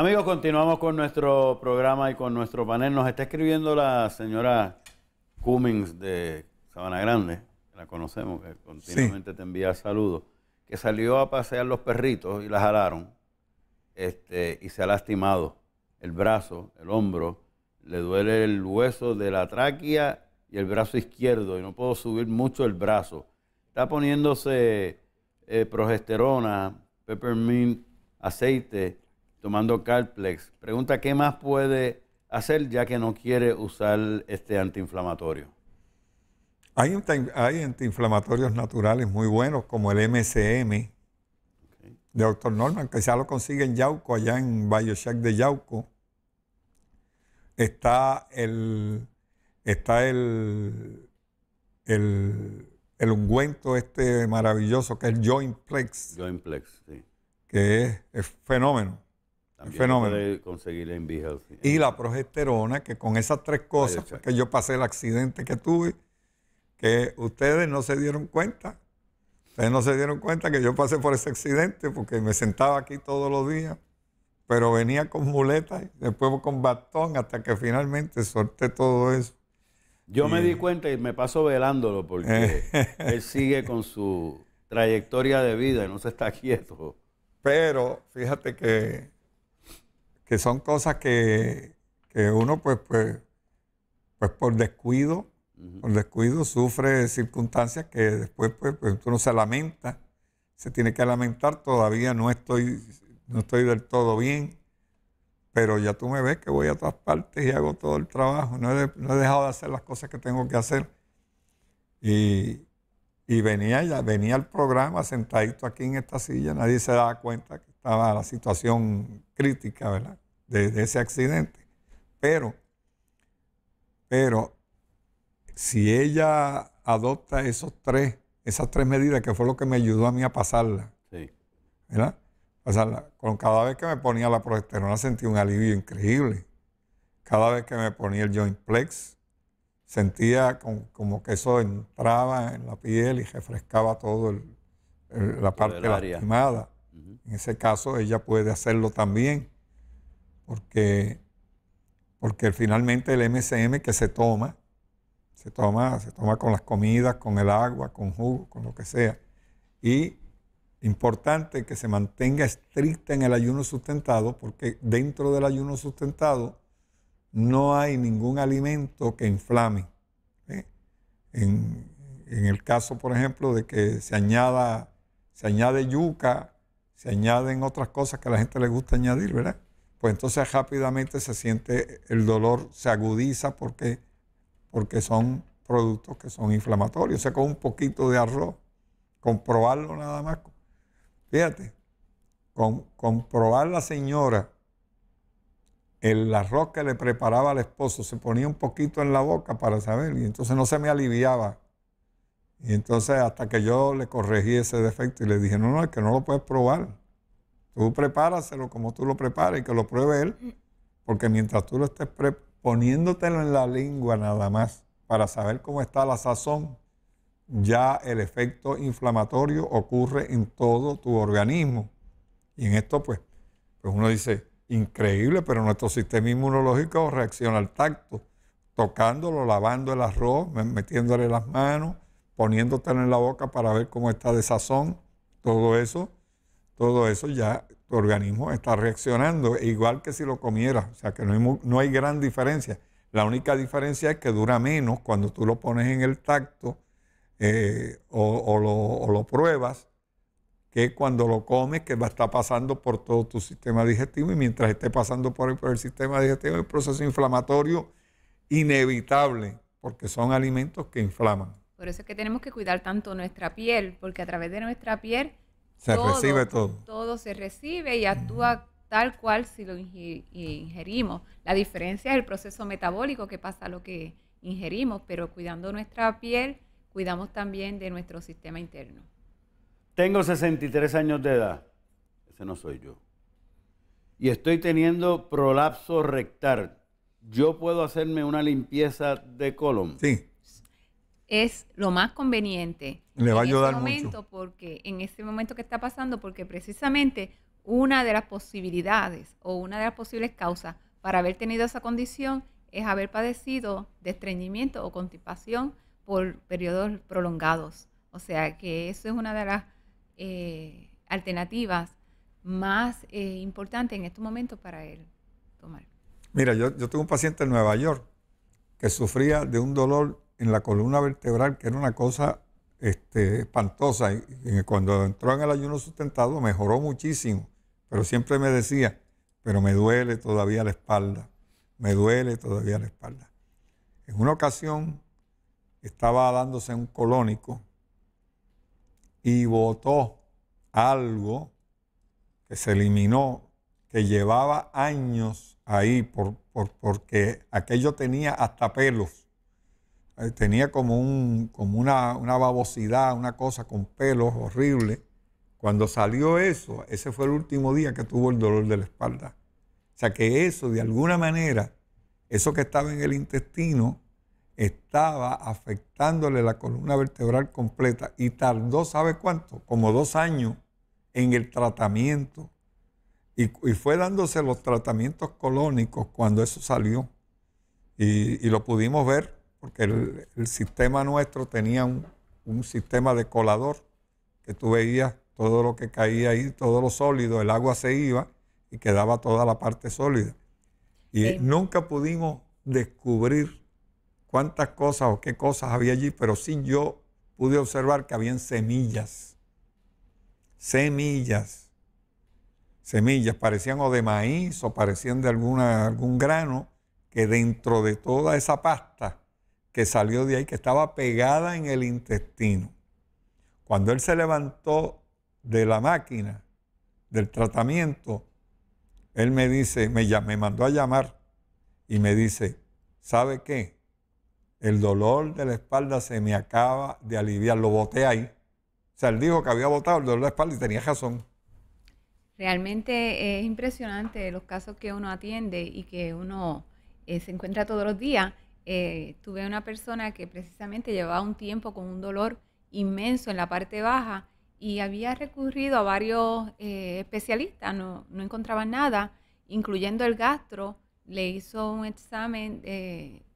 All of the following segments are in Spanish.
Amigos, continuamos con nuestro programa y con nuestro panel. Nos está escribiendo la señora Cummings de Sabana Grande, que la conocemos, que continuamente te envía saludos, que salió a pasear los perritos y la jalaron este, y se ha lastimado el brazo, el hombro, le duele el hueso de la tráquea y el brazo izquierdo y no puedo subir mucho el brazo. Está poniéndose eh, progesterona, peppermint, aceite tomando Calplex. Pregunta, ¿qué más puede hacer ya que no quiere usar este antiinflamatorio? Hay, antiinflamatorios naturales muy buenos como el MCM de Dr. Norman, que ya lo consigue en Yauco, allá en Bioshack de Yauco. Está el, está el, el, ungüento este maravilloso que es Jointplex. Jointplex, sí. Que es fenómeno fenómeno. Y la progesterona, que con esas tres cosas, que yo pasé el accidente que tuve, que ustedes no se dieron cuenta. Ustedes no se dieron cuenta que yo pasé por ese accidente porque me sentaba aquí todos los días, pero venía con muletas, después con bastón, hasta que finalmente solté todo eso. Yo me di cuenta y me paso velándolo porque eh. él sigue con su trayectoria de vida y no se está quieto. Pero fíjate que que son cosas que, uno pues, pues, pues por descuido, por descuido sufre circunstancias que después pues, pues, uno se lamenta, se tiene que lamentar, todavía no estoy, no estoy del todo bien, pero ya tú me ves que voy a todas partes y hago todo el trabajo, no he, no he dejado de hacer las cosas que tengo que hacer. Y, y venía ya, venía al programa sentadito aquí en esta silla, nadie se daba cuenta que estaba la situación crítica, ¿verdad? De, ese accidente. Pero, pero, si ella adopta esos tres, esas tres medidas, que fue lo que me ayudó a mí a pasarla, sí. ¿verdad? Pasarla. Con cada vez que me ponía la progesterona sentí un alivio increíble. Cada vez que me ponía el joint plex, sentía como que eso entraba en la piel y refrescaba todo la parte lastimada. En ese caso ella puede hacerlo también, porque, porque finalmente el MCM que se toma, se toma, se toma con las comidas, con el agua, con jugo, con lo que sea. Y importante que se mantenga estricta en el ayuno sustentado, porque dentro del ayuno sustentado no hay ningún alimento que inflame. ¿eh? En, el caso, por ejemplo, de que se añada, se añade yuca, se añaden otras cosas que a la gente le gusta añadir, ¿verdad? Pues entonces rápidamente se siente el dolor, se agudiza porque, porque son productos que son inflamatorios. O sea, con un poquito de arroz, comprobarlo nada más. Fíjate, con, comprobar la señora el, arroz que le preparaba al esposo se ponía un poquito en la boca para saber, y entonces no se me aliviaba. Y entonces hasta que yo le corregí ese defecto y le dije, no, no, es que no lo puedes probar. Tú prepáraselo como tú lo prepares y que lo pruebe él, porque mientras tú lo estés poniéndotelo en la lengua nada más para saber cómo está la sazón, ya el efecto inflamatorio ocurre en todo tu organismo. Y en esto pues, pues uno dice, increíble, pero nuestro sistema inmunológico reacciona al tacto, tocándolo, lavando el arroz, metiéndole las manos, poniéndotelo en la boca para ver cómo está de sazón, todo eso, todo eso ya tu organismo está reaccionando, e igual que si lo comieras, o sea que no hay, gran diferencia. La única diferencia es que dura menos cuando tú lo pones en el tacto eh, o lo pruebas que cuando lo comes, que va a estar pasando por todo tu sistema digestivo y mientras esté pasando por el, sistema digestivo, el proceso inflamatorio inevitable, porque son alimentos que inflaman. Por eso es que tenemos que cuidar tanto nuestra piel, porque a través de nuestra piel se recibe todo. Todo se recibe y actúa tal cual si lo ingerimos. La diferencia es el proceso metabólico que pasa lo que ingerimos, pero cuidando nuestra piel, cuidamos también de nuestro sistema interno. Tengo 63 años de edad. Ese no soy yo. Y estoy teniendo prolapso rectal. ¿Yo puedo hacerme una limpieza de colon? Sí. Es lo más conveniente. Le va a este ayudar mucho. Porque, en este momento que está pasando, porque precisamente una de las posibilidades o una de las posibles causas para haber tenido esa condición es haber padecido de estreñimiento o constipación por periodos prolongados. O sea que eso es una de las eh, alternativas más eh, importantes en estos momentos para él tomar. Mira, yo, yo tengo un paciente en Nueva York que sufría de un dolor en la columna vertebral que era una cosa este, espantosa. cuando entró en el ayuno sustentado mejoró muchísimo, pero siempre me decía, pero me duele todavía la espalda, me duele todavía la espalda. En una ocasión estaba dándose un colónico y votó algo que se eliminó, que llevaba años ahí por, porque aquello tenía hasta pelos. Eh, tenía como, un, como una, una babosidad, una cosa con pelos horrible. Cuando salió eso, ese fue el último día que tuvo el dolor de la espalda. O sea que eso, de alguna manera, eso que estaba en el intestino, estaba afectándole la columna vertebral completa y tardó, ¿sabe cuánto? Como dos años en el tratamiento. Y, fue dándose los tratamientos colónicos cuando eso salió. Y, lo pudimos ver porque el, sistema nuestro tenía un, sistema de colador que tú veías todo lo que caía ahí, todo lo sólido, el agua se iba y quedaba toda la parte sólida. Y nunca pudimos descubrir cuántas cosas o qué cosas había allí, pero sí yo pude observar que habían semillas. Semillas. Semillas, parecían o de maíz o parecían de alguna, algún grano, que dentro de toda esa pasta que salió de ahí, que estaba pegada en el intestino. Cuando él se levantó de la máquina, del tratamiento, él me dice, me, me mandó a llamar y me dice, ¿sabe qué? el dolor de la espalda se me acaba de aliviar, lo boté ahí. O sea, él dijo que había botado el dolor de la espalda y tenía razón. Realmente es impresionante los casos que uno atiende y que uno eh, se encuentra todos los días. Eh, tuve una persona que precisamente llevaba un tiempo con un dolor inmenso en la parte baja y había recurrido a varios eh, especialistas, no, no encontraban nada, incluyendo el gastro. Le hizo un examen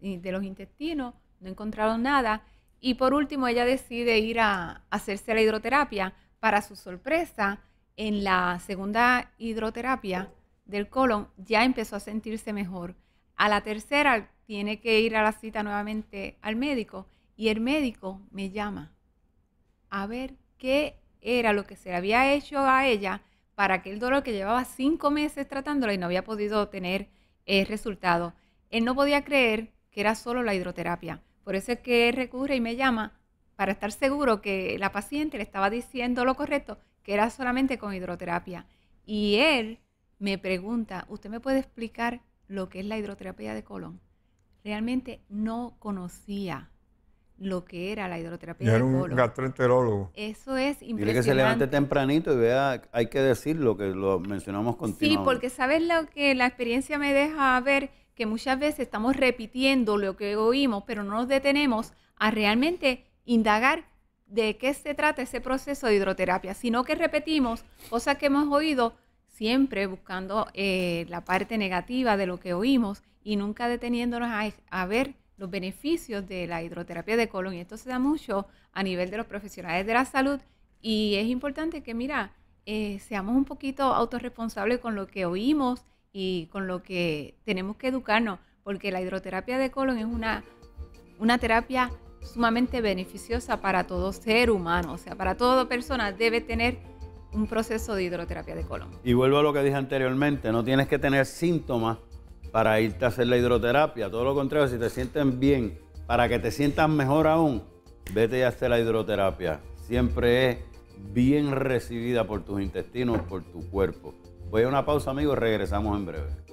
de los intestinos, no encontraron nada. Y por último, ella decide ir a hacerse la hidroterapia. Para su sorpresa, en la segunda hidroterapia del colon ya empezó a sentirse mejor. A la tercera tiene que ir a la cita nuevamente al médico y el médico me llama a ver qué era lo que se le había hecho a ella para aquel dolor que llevaba cinco meses tratándola y no había podido tener el eh, resultado. Él no podía creer que era solo la hidroterapia. Por eso es que recurre y me llama para estar seguro que la paciente le estaba diciendo lo correcto, que era solamente con hidroterapia. Y él me pregunta, ¿usted me puede explicar lo que es la hidroterapia de colon? Realmente no conocía lo que era la hidroterapia de colon. era un gastroenterólogo. Eso es impresionante. Dile que se levante tempranito y vea, hay que decir lo que lo mencionamos continuamente. Sí, porque sabes lo que la experiencia me deja ver, que muchas veces estamos repitiendo lo que oímos, pero no nos detenemos a realmente indagar de qué se trata ese proceso de hidroterapia, sino que repetimos cosas que hemos oído siempre buscando eh, la parte negativa de lo que oímos y nunca deteniéndonos a, ver los beneficios de la hidroterapia de colon. Y esto se da mucho a nivel de los profesionales de la salud y es importante que, mira, eh, seamos un poquito autorresponsables con lo que oímos y con lo que tenemos que educarnos, porque la hidroterapia de colon es una, una terapia sumamente beneficiosa para todo ser humano, o sea, para toda persona debe tener un proceso de hidroterapia de colon. Y vuelvo a lo que dije anteriormente, no tienes que tener síntomas para irte a hacer la hidroterapia, todo lo contrario, si te sienten bien, para que te sientas mejor aún, vete y hacer la hidroterapia. Siempre es bien recibida por tus intestinos, por tu cuerpo. Voy a una pausa, amigos, regresamos en breve.